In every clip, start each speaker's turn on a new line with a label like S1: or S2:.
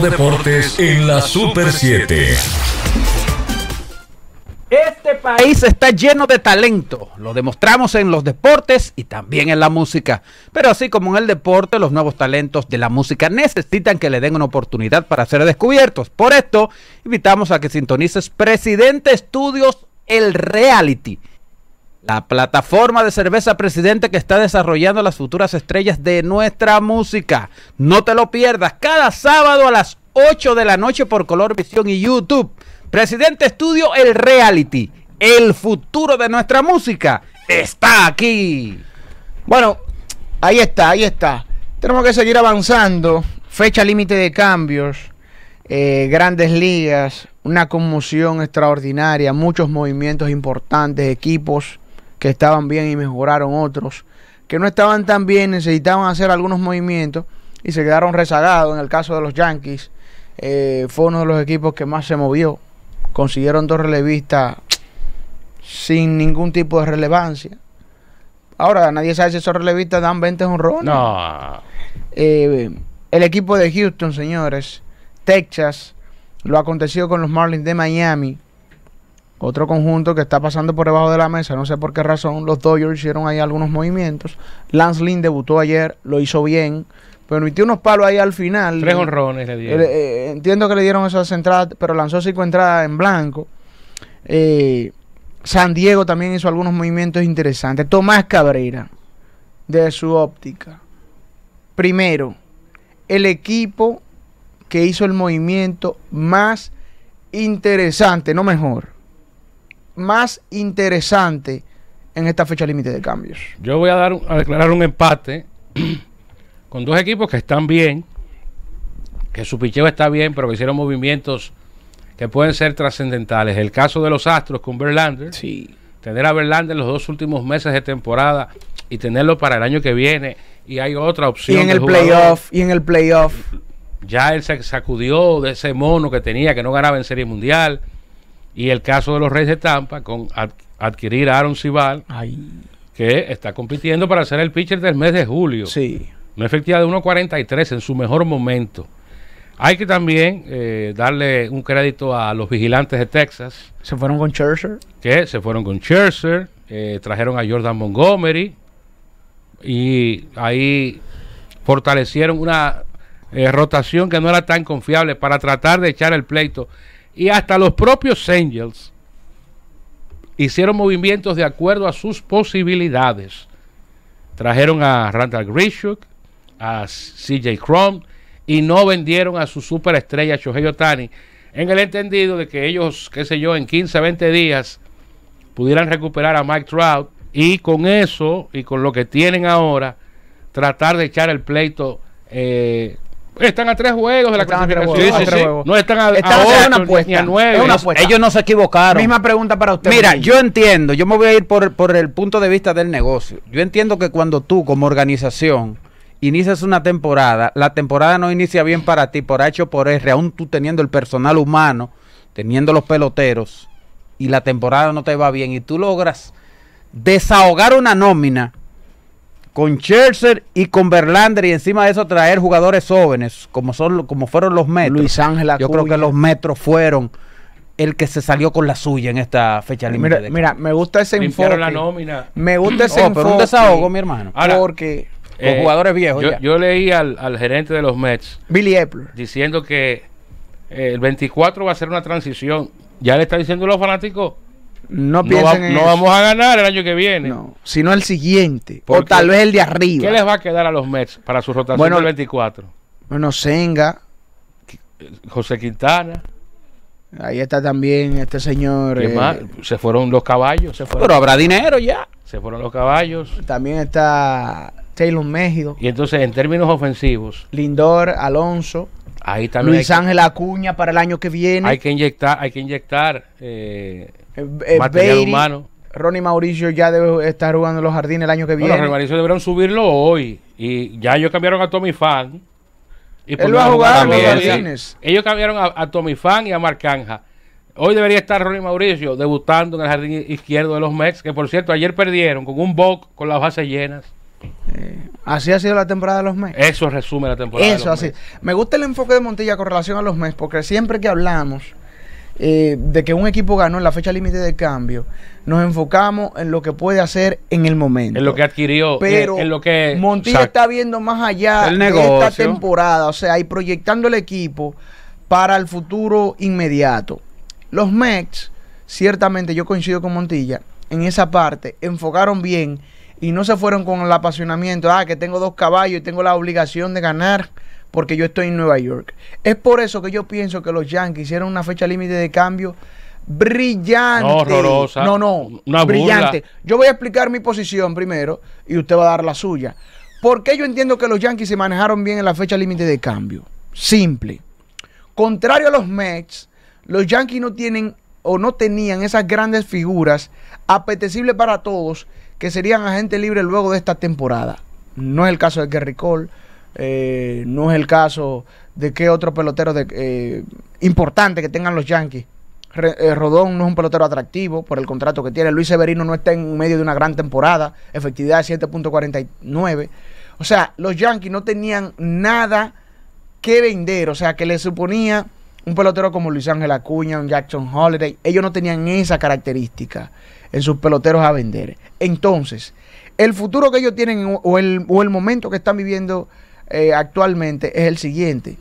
S1: Deportes en la Super 7.
S2: Este país está lleno de talento. Lo demostramos en los deportes y también en la música. Pero así como en el deporte, los nuevos talentos de la música necesitan que le den una oportunidad para ser descubiertos. Por esto, invitamos a que sintonices Presidente Estudios, el reality la plataforma de cerveza presidente que está desarrollando las futuras estrellas de nuestra música. No te lo pierdas cada sábado a las 8 de la noche por Color Visión y YouTube. Presidente Estudio, el reality.
S3: El futuro de nuestra música está aquí. Bueno, ahí está, ahí está. Tenemos que seguir avanzando. Fecha límite de cambios. Eh, grandes ligas. Una conmoción extraordinaria. Muchos movimientos importantes. Equipos que estaban bien y mejoraron otros que no estaban tan bien, necesitaban hacer algunos movimientos y se quedaron rezagados. En el caso de los Yankees, eh, fue uno de los equipos que más se movió. Consiguieron dos relevistas sin ningún tipo de relevancia. Ahora, nadie sabe si esos relevistas dan 20 honrones. No. Eh, el equipo de Houston, señores, Texas, lo acontecido con los Marlins de Miami. Otro conjunto que está pasando por debajo de la mesa, no sé por qué razón, los Dodgers hicieron ahí algunos movimientos. Lance Lynn debutó ayer, lo hizo bien, Pero metió unos palos ahí al final. Tres honrones
S1: le dieron. Eh, eh,
S3: entiendo que le dieron esas entradas, pero lanzó cinco entradas en blanco. Eh, San Diego también hizo algunos movimientos interesantes. Tomás Cabrera, de su óptica. Primero, el equipo que hizo el movimiento más interesante, no mejor, más interesante en esta fecha límite de cambios.
S1: Yo voy a, dar, a declarar un empate con dos equipos que están bien, que su picheo está bien, pero que hicieron movimientos que pueden ser trascendentales. El caso de los Astros con Verlander. Tener a Verlander los dos últimos meses de temporada y tenerlo para el año que viene. Y hay otra opción. en el playoff.
S3: Y en el playoff.
S1: Ya él se sacudió de ese mono que tenía, que no ganaba en Serie Mundial. Y el caso de los Reyes de Tampa con adquirir a Aaron Cibal, que está compitiendo para ser el pitcher del mes de julio. Sí. Una efectividad de 1.43 en su mejor momento. Hay que también eh, darle un crédito a los vigilantes de Texas.
S3: Se fueron con Scherzer.
S1: Que se fueron con Scherzer. Eh, trajeron a Jordan Montgomery. Y ahí fortalecieron una eh, rotación que no era tan confiable para tratar de echar el pleito y hasta los propios Angels hicieron movimientos de acuerdo a sus posibilidades. Trajeron a Randall Grishuk, a CJ Crumb y no vendieron a su superestrella Shohei Otani en el entendido de que ellos, qué sé yo, en 15, 20 días pudieran recuperar a Mike Trout y con eso y con lo que tienen ahora tratar de echar el pleito eh, están a tres juegos de la No están a,
S2: tres
S1: juegos. una
S2: Ellos no se equivocaron. Misma pregunta para usted. Mira, yo entiendo, yo me voy a ir por, por el punto de vista del negocio. Yo entiendo que cuando tú como organización inicias una temporada, la temporada no inicia bien para ti por H o por R, aún tú teniendo el personal humano, teniendo los peloteros y la temporada no te va bien y tú logras desahogar una nómina con Scherzer y con Verlander y encima de eso traer jugadores jóvenes como son como fueron los metros. Luis Ángel Yo creo que los metros fueron el que se salió con la suya en esta fecha
S3: límite. Mira, me gusta ese Me enfoque. la nómina. Me gusta oh, ese informe, enfoque. un desahogo, mi hermano. porque los eh, jugadores viejos.
S1: Yo, leí al, al, gerente de los Mets, Billy Epler, diciendo que el 24 va a ser una transición. Ya le está diciendo los fanáticos
S3: no piensen vamos a
S1: ganar el año que viene. No,
S3: sino el siguiente. O tal vez el de arriba. ¿Qué les
S1: va a quedar a los Mets para su rotación bueno, del 24?
S3: Bueno, Senga. José Quintana. Ahí está también este señor. Eh,
S1: se fueron los caballos. Se fueron. Pero habrá dinero
S3: ya. Se fueron los caballos. También está Taylor México. Y entonces, en términos ofensivos. Lindor, Alonso. Ahí también Luis Ángel Acuña para el año que viene. Hay que
S1: inyectar, hay que inyectar eh,
S3: eh, eh, material humano. Ronnie Mauricio ya debe estar jugando en los jardines el año que viene. Bueno,
S1: Mauricio deberán subirlo hoy. Y ya ellos cambiaron a Tommy Fan.
S3: Y Él va a jugar a los
S1: Ellos cambiaron a, Tommy Fan y a Marcanja. Hoy debería estar Ronnie Mauricio debutando en el jardín izquierdo de los Mets, que por cierto ayer perdieron con un box con las bases llenas.
S3: Eh, así ha sido la temporada de los Mets. Eso resume la temporada. Eso así. Me gusta el enfoque de Montilla con relación a los Mets, porque siempre que hablamos eh, de que un equipo ganó en la fecha límite de cambio, nos enfocamos en lo que puede hacer en el momento. En lo que
S1: adquirió. Eh, Pero en, lo
S3: Montilla está viendo más allá de esta temporada, o sea, y proyectando el equipo para el futuro inmediato. Los Mets, ciertamente yo coincido con Montilla, en esa parte enfocaron bien y no se fueron con el apasionamiento, ah, que tengo dos caballos y tengo la obligación de ganar porque yo estoy en Nueva York. Es por eso que yo pienso que los Yankees hicieron una fecha límite de cambio brillante. No, No, no, brillante. Yo voy a explicar mi posición primero y usted va a dar la suya. Porque yo entiendo que los Yankees se manejaron bien en la fecha límite de cambio? Simple. Contrario a los Mets, los Yankees no tienen o no tenían esas grandes figuras apetecibles para todos que serían agentes libre luego de esta temporada. No es el caso de Gary Cole, eh, no es el caso de que otro pelotero de, eh, importante que tengan los Yankees. Eh, Rodón no es un pelotero atractivo por el contrato que tiene. Luis Severino no está en medio de una gran temporada. Efectividad 7.49. O sea, los Yankees no tenían nada que vender. O sea, que le suponía un pelotero como Luis Ángel Acuña, un Jackson Holiday. Ellos no tenían esa característica en sus peloteros a vender. Entonces, el futuro que ellos tienen o el, o el momento que están viviendo eh, actualmente es el siguiente.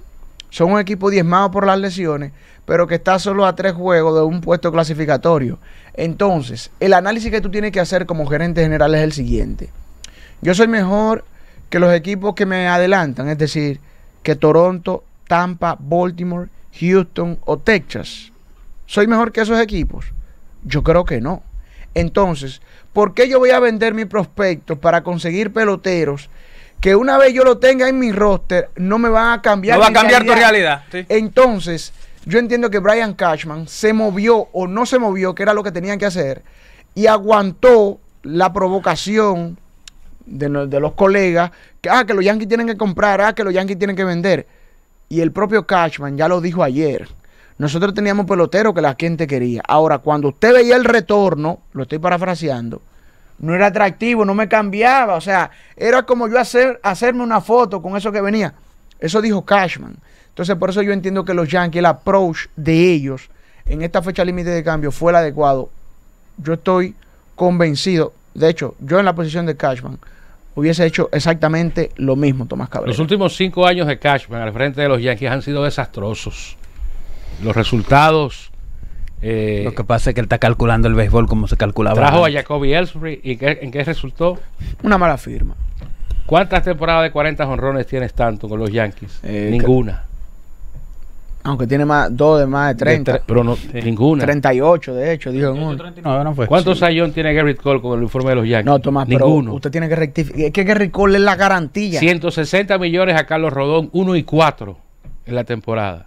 S3: Son un equipo diezmado por las lesiones, pero que está solo a tres juegos de un puesto clasificatorio. Entonces, el análisis que tú tienes que hacer como gerente general es el siguiente. Yo soy mejor que los equipos que me adelantan, es decir, que Toronto, Tampa, Baltimore, Houston o Texas. ¿Soy mejor que esos equipos? Yo creo que no. Entonces, ¿por qué yo voy a vender mi prospectos para conseguir peloteros que una vez yo lo tenga en mi roster, no me van a cambiar. No va a cambiar tu realidad. Entonces, yo entiendo que Brian Cashman se movió o no se movió, que era lo que tenían que hacer, y aguantó la provocación de, los colegas, que, ah, que los Yankees tienen que comprar, ah, que los Yankees tienen que vender. Y el propio Cashman ya lo dijo ayer. Nosotros teníamos pelotero que la gente quería. Ahora, cuando usted veía el retorno, lo estoy parafraseando, no era atractivo, no me cambiaba. O sea, era como yo hacer, hacerme una foto con eso que venía. Eso dijo Cashman. Entonces, por eso yo entiendo que los Yankees, el approach de ellos en esta fecha límite de cambio fue el adecuado. Yo estoy convencido. De hecho, yo en la posición de Cashman hubiese hecho exactamente lo mismo, Tomás Cabrera. Los
S1: últimos cinco años de Cashman al frente de los Yankees han sido desastrosos. Los
S3: resultados
S1: eh, Lo que pasa es que él está calculando el béisbol
S2: como se calculaba. Trajo a
S1: Jacoby Elsbury y en qué resultó. Una mala firma. ¿Cuántas temporadas de 40 honrones tienes tanto con los Yankees? Eh, ninguna.
S3: aunque tiene más, dos de más de 30. pero
S1: no, ninguna.
S3: 38, de hecho, dijo No, no fue. ¿Cuántos sí.
S1: tiene Gary Cole con el informe de los Yankees? No, Tomás, Ninguno. usted
S3: tiene que rectificar. Es que Gary Cole es la garantía.
S1: 160 millones a Carlos Rodón, 1 y 4 en la temporada.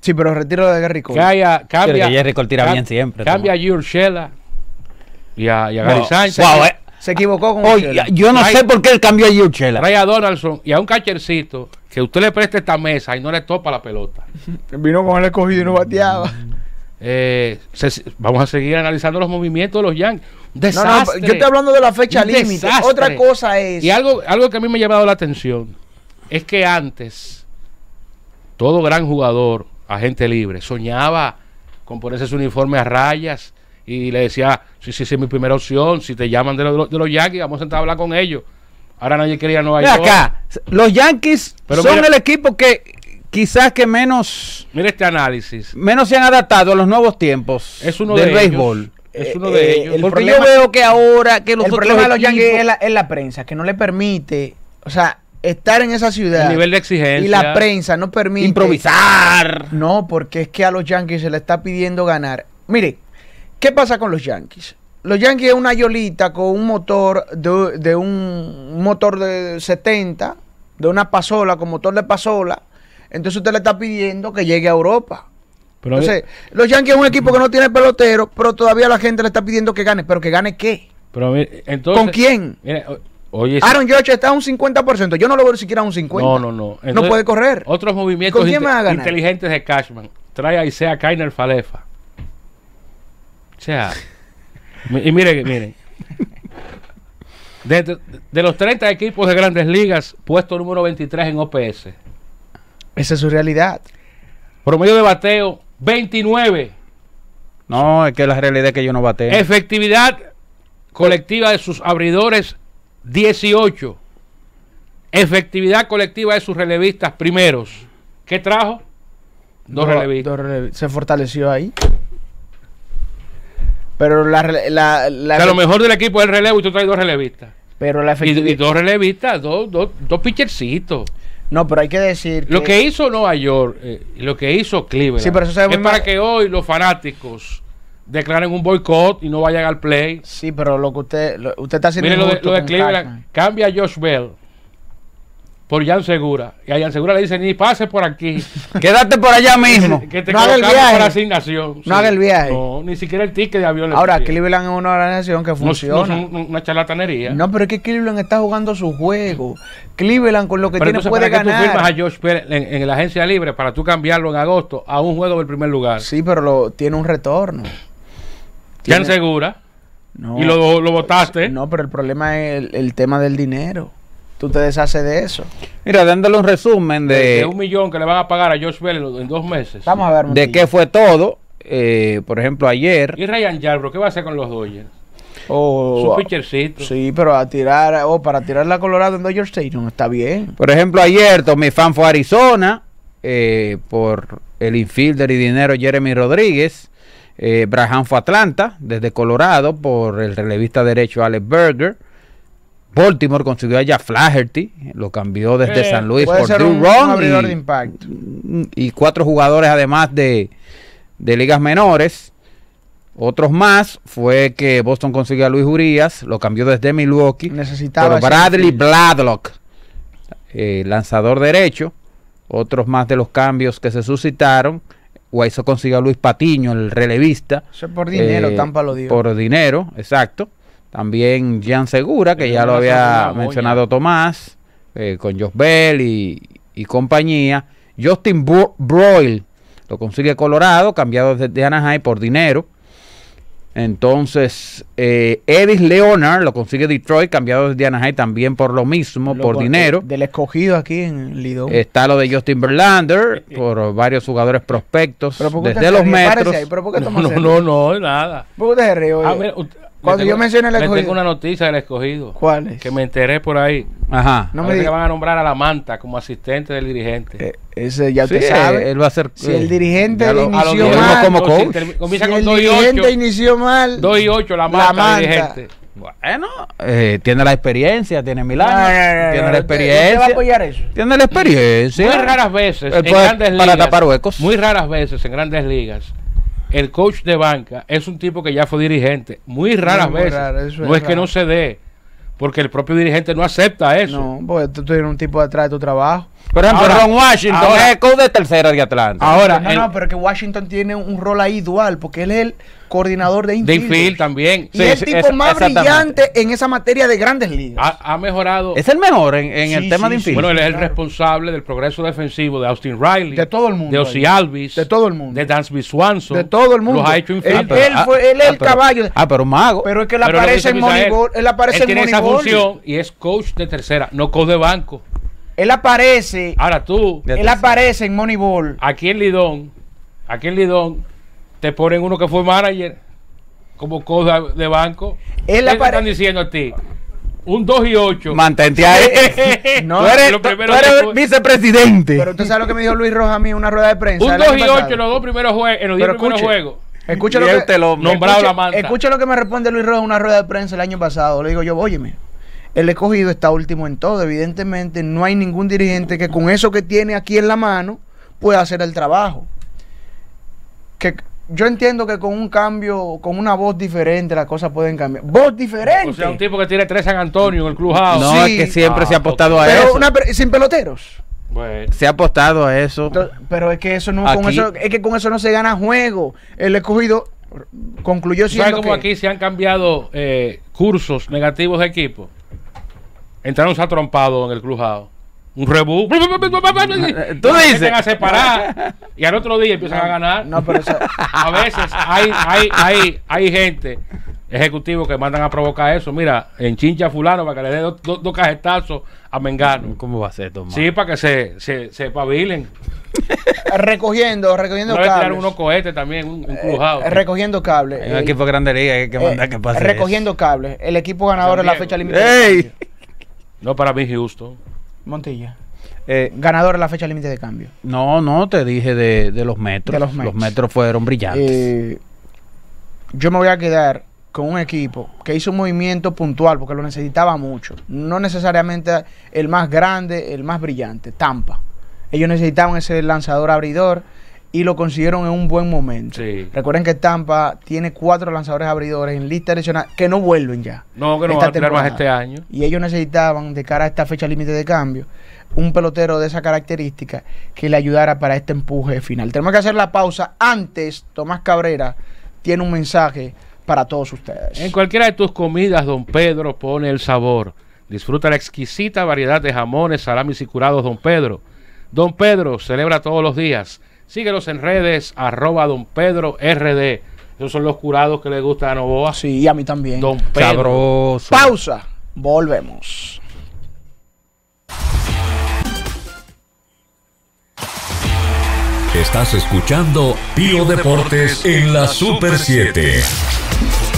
S3: Sí, pero retiro de Gary Cole. Calla, cambia, que
S1: Gary Cole tira bien siempre. Cambia a
S3: y
S2: a, Gary eh.
S3: Se equivocó con Oye, Yo no sé
S1: por qué él cambió a Shella Trae a Donaldson y a un cachercito que usted le preste esta mesa y no le topa la pelota.
S3: Vino con el escogido y no bateaba.
S1: Eh, vamos a seguir analizando los movimientos de los Yankees. yo estoy hablando de la fecha límite. Otra cosa es. Y algo, algo que a mí me ha llamado la atención es que antes todo gran jugador gente libre. Soñaba con ponerse su uniforme a rayas y le decía, sí, sí, sí, mi primera opción, si te llaman de, de los Yankees, vamos a sentar a hablar con ellos. Ahora nadie quería no York. acá,
S2: los Yankees son el
S1: equipo que quizás
S2: que menos... Mira este análisis. Menos se han adaptado a los nuevos tiempos es uno del béisbol.
S3: Es eh, uno eh, de ellos. Porque yo veo que ahora que los el de los Yankees es la, es la, prensa, que no le permite, o sea, estar en esa ciudad. de exigencia. Y la prensa no permite. Improvisar. No, porque es que a los Yankees se le está pidiendo ganar. Mire, ¿qué pasa con los Yankees? Los Yankees es una yolita con un motor de, un, motor de 70, de una pasola, con motor de pasola. Entonces usted le está pidiendo que llegue a Europa. Pero Entonces, los Yankees es un equipo que no tiene pelotero, pero todavía la gente le está pidiendo que gane. ¿Pero que gane qué? ¿Con quién? Aaron George está a un 50%. Yo no lo veo siquiera a un 50%. No, no, no. no puede correr. Otros movimientos inteligentes
S1: de Cashman. Trae a Isaiah Kainer Falefa. O sea. y miren, miren. De, de, los 30 equipos de grandes ligas, puesto número 23 en OPS.
S3: Esa es su realidad.
S1: Promedio de bateo, 29.
S3: No, es que la realidad
S2: es que yo no bateo.
S1: Efectividad colectiva de sus abridores, 18. Efectividad colectiva de sus relevistas primeros. ¿Qué trajo?
S3: Dos relevistas. se fortaleció ahí. Pero la, lo mejor del
S1: equipo es el relevo y tú traes dos relevistas. Pero la Y, dos relevistas, dos, dos, pitchercitos. No, pero hay que decir. Lo que hizo Nueva York, eh, lo que hizo Cleveland, es para que hoy los fanáticos declaren un boicot y no vayan al play. Sí, pero lo que usted, usted está haciendo. lo de, Cleveland. Cambia a Josh Bell por Jan Segura. Y a Jan Segura le dicen, ni pase por aquí. Quédate por allá mismo. que no haga el viaje. asignación. No haga el viaje.
S3: No, ni siquiera el ticket de avión. Ahora, Cleveland es una organización que funciona. No, una charlatanería. No, pero es que Cleveland está jugando su juego. Cleveland con lo que tiene puede ganar. tú firmas a
S1: Josh Bell en, la agencia libre para
S3: tú cambiarlo en agosto a un juego del primer lugar. Sí, pero lo, tiene un retorno
S1: segura? No, y lo,
S3: votaste. No, pero el problema es el, tema del dinero. Tú te deshaces de eso. Mira, dándole un resumen de, un
S1: millón que le van a pagar a Josh Bell en dos meses. Vamos a ver. De qué
S2: fue todo. Eh, por ejemplo, ayer.
S1: ¿Y Ryan Yarbrough qué va a hacer con los Dodgers?
S3: o oh, Su oh,
S1: pitchercito. Sí,
S3: pero a tirar, oh, para tirar la Colorado en Dodger no está bien. Por ejemplo, ayer mi Fan fue Arizona eh,
S2: por el infielder y dinero Jeremy Rodríguez. Eh, Braham fue Atlanta, desde Colorado, por el relevista derecho Alex Berger. Baltimore consiguió a Jack Flaherty, lo cambió desde eh, San Luis por Drew y, impacto. y, cuatro jugadores además de, ligas menores. Otros más fue que Boston consiguió a Luis Urias, lo cambió desde Milwaukee Necesitaba por Bradley Bladlock, eh, lanzador derecho. Otros más de los cambios que se suscitaron eso consiguió a Luis Patiño, el relevista. por dinero, eh, Tampa Por dinero, exacto. También Jean Segura, que ya lo había mencionado Tomás, eh, con Josbel y, y compañía. Justin Broil lo consigue Colorado, cambiado desde Anaheim por dinero. Entonces, eh, Edis Leonard lo consigue Detroit, cambiado de Anaheim también por lo mismo, por dinero. Eh,
S3: del escogido aquí en Lido. Está
S2: lo de Justin Verlander, eh, eh.
S1: por varios jugadores prospectos, desde los metros. no, no, no, nada.
S3: ¿Por qué A ver, usted... Cuando yo mencioné el escogido. tengo
S1: una noticia del escogido. ¿Cuál Que me enteré por ahí. Ajá. No me digas. van a nombrar a la manta como asistente del dirigente. Eh,
S3: ese ya te sabe.
S1: Él va a ser. Si el eh,
S2: dirigente lo, inició mal.
S1: comienza con el 2 y 8. dirigente inició mal. 2 y 8, la
S3: manta, la manta.
S2: dirigente. Bueno, eh, tiene la experiencia, tiene mil años, tiene la experiencia. va a apoyar eso? Tiene la experiencia. Muy raras
S3: veces eh, en pues, grandes ligas.
S2: Para tapar
S1: huecos. Muy raras veces en grandes ligas el coach de banca es un tipo que ya fue dirigente. Muy raras vez, veces. no es que no se dé, porque el propio dirigente no acepta
S3: eso. No, porque tú, tienes un tipo detrás de tu trabajo. Por ejemplo, Washington ahora, es coach de tercera de Atlanta. Ahora, no, no, pero que Washington tiene un rol ahí dual, porque él es el coordinador de infield. De infield
S1: también. Y es el tipo más brillante
S3: en esa materia de grandes ligas. Ha, mejorado. Es
S1: el mejor en, el tema de infield. Bueno, él es el responsable del progreso defensivo de Austin Riley. De todo el mundo. De Osi Alvis. De todo el mundo. De Dansby Swanson. De todo el mundo. ha hecho Él, ah, es ah, el caballo. Ah, pero mago. Pero es que él aparece en Moneyball. Él aparece él tiene esa función y es coach de tercera, no coach de banco.
S3: Él aparece. Ahora tú.
S1: Él aparece
S3: en Moneyball.
S1: Aquí en Lidón. Aquí en Lidón. Te ponen uno que fue manager. Como cosa de banco. Él ¿Qué te están diciendo a ti? Un 2 y 8. Mantente ahí.
S3: no, tú eres, tú, eres
S1: vicepresidente. Pero
S3: tú sabes lo que me dijo Luis Rojas a mí en una rueda de prensa. Un 2 y 8 en los dos primeros juegos. En los primeros juegos. Escucha lo, que, lo, escucha, la escucha lo que me responde Luis Rojas en una rueda de prensa el año pasado. Le digo yo, óyeme, el escogido está último en todo. Evidentemente no hay ningún dirigente que con eso que tiene aquí en la mano pueda hacer el trabajo. Que yo entiendo que con un cambio, con una voz diferente, las cosas pueden cambiar. ¡Voz diferente! O sea,
S1: un tipo que tiene tres San Antonio en el House. No, es que siempre se ha apostado a eso.
S3: pero sin peloteros. Se ha apostado a eso. pero es que eso no, con eso, es que con eso no se gana juego. El escogido concluyó siendo. ¿Sabes cómo aquí
S1: se han cambiado eh, cursos negativos de equipo? entraron a trompado en el crujado. Un rebu, Tú dices. a separar. Y al otro día empiezan a ganar. No, pero eso... A veces hay, hay, hay, hay gente, ejecutivo que mandan a provocar eso. Mira, enchincha a fulano para que le dé dos cajetazos a Mengano. ¿Cómo va a ser, Tomás? Sí, para que se, se, se pavilen.
S3: recogiendo, recogiendo a cables. unos
S1: cohetes también, un, eh, crujado. Eh,
S3: recogiendo cables. un equipo de grandería hay que eh, mandar que pase. Recogiendo cables. El equipo ganador de la fecha límite. ¡Ey! No, para mí justo Montilla. Eh, ganador en la fecha límite de cambio. No, no, te
S2: dije de, los metros. De los, metros. los metros. fueron brillantes.
S3: Eh, yo me voy a quedar con un equipo que hizo un movimiento puntual porque lo necesitaba mucho. No necesariamente el más grande, el más brillante, Tampa. Ellos necesitaban ese lanzador abridor y lo consiguieron en un buen momento. Recuerden que Tampa tiene cuatro lanzadores abridores en lista adicional que no vuelven ya.
S1: No, que no van a tirar más este año.
S3: Y ellos necesitaban, de cara a esta fecha límite de cambio, un pelotero de esa característica que le ayudara para este empuje final. Tenemos que hacer la pausa. Antes, Tomás Cabrera tiene un mensaje para todos ustedes. En
S1: cualquiera de tus comidas, don Pedro pone el sabor. Disfruta la exquisita variedad de jamones, salamis y curados, don Pedro. Don Pedro celebra todos los días Síguelos en redes, arroba don Pedro RD. Esos son los curados que le gusta a Novoa. Sí, a mí también. Don Pedro. Sabroso. Pausa.
S3: Volvemos.
S1: Estás escuchando Pío Deportes en la Super 7.